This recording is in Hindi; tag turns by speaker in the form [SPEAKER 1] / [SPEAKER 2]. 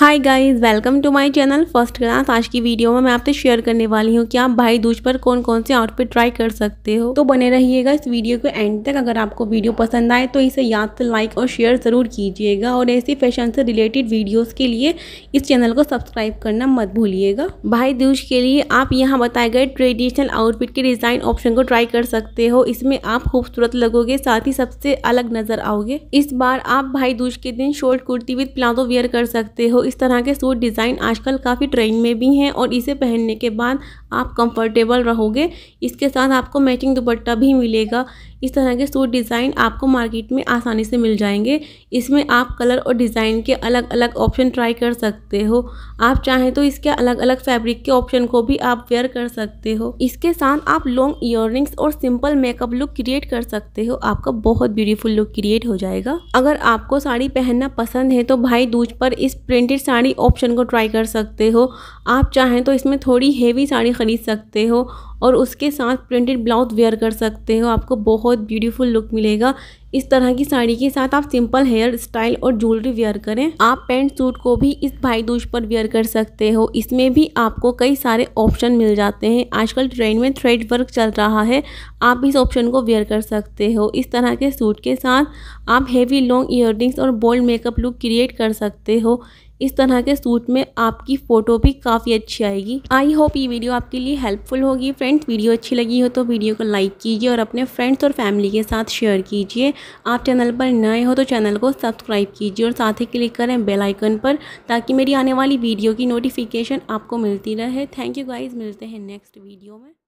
[SPEAKER 1] hi guys welcome to my channel first class आज की वीडियो में मैं आपसे शेयर करने वाली हूँ कि आप भाई दूज पर कौन कौन से आउटफिट ट्राई कर सकते हो तो बने रहिएगा इस वीडियो के एंड तक अगर आपको वीडियो पसंद आए तो इसे याद से लाइक और शेयर ज़रूर कीजिएगा और ऐसी फैशन से रिलेटेड वीडियोज़ के लिए इस चैनल को सब्सक्राइब करना मत भूलिएगा भाई दूज के लिए आप यहाँ बताए गए ट्रेडिशनल आउटफिट के डिज़ाइन ऑप्शन को ट्राई कर सकते हो इसमें आप खूबसूरत लगोगे साथ ही सबसे अलग नज़र आओगे इस बार आप भाई दूज के दिन short kurti with palazzo wear कर सकते हो इस तरह के सूट डिज़ाइन आजकल काफ़ी ट्रेंड में भी हैं और इसे पहनने के बाद आप कंफर्टेबल रहोगे इसके साथ आपको मैचिंग दुपट्टा भी मिलेगा इस तरह के सूट डिज़ाइन आपको मार्केट में आसानी से मिल जाएंगे इसमें आप कलर और डिज़ाइन के अलग अलग ऑप्शन ट्राई कर सकते हो आप चाहें तो इसके अलग अलग फैब्रिक के ऑप्शन को भी आप वेयर कर सकते हो इसके साथ आप लॉन्ग ईयर और सिंपल मेकअप लुक क्रिएट कर सकते हो आपका बहुत ब्यूटीफुल लुक क्रिएट हो जाएगा अगर आपको साड़ी पहनना पसंद है तो भाई दूज पर इस प्रिंटेड साड़ी ऑप्शन को ट्राई कर सकते हो आप चाहें तो इसमें थोड़ी हेवी साड़ी खरीद सकते हो और उसके साथ प्रिंटेड ब्लाउज वेयर कर सकते हो आपको बहुत ब्यूटीफुल लुक मिलेगा इस तरह की साड़ी के साथ आप सिंपल हेयर स्टाइल और ज्वेलरी वेयर करें आप पेंट सूट को भी इस भाई दूज पर वेयर कर सकते हो इसमें भी आपको कई सारे ऑप्शन मिल जाते हैं आजकल ट्रेंड में थ्रेड वर्क चल रहा है आप इस ऑप्शन को वेयर कर सकते हो इस तरह के सूट के साथ आप हेवी लॉन्ग ईयर और बोल्ड मेकअप लुक क्रिएट कर सकते हो इस तरह के सूट में आपकी फ़ोटो भी काफ़ी अच्छी आएगी आई होप ये वीडियो आपके लिए हेल्पफुल होगी फ्रेंड्स वीडियो अच्छी लगी हो तो वीडियो को लाइक कीजिए और अपने फ्रेंड्स और फैमिली के साथ शेयर कीजिए आप चैनल पर नए हो तो चैनल को सब्सक्राइब कीजिए और साथ ही क्लिक करें बेल आइकन पर ताकि मेरी आने वाली वीडियो की नोटिफिकेशन आपको मिलती रहे थैंक यू गाइज़ मिलते हैं नेक्स्ट वीडियो में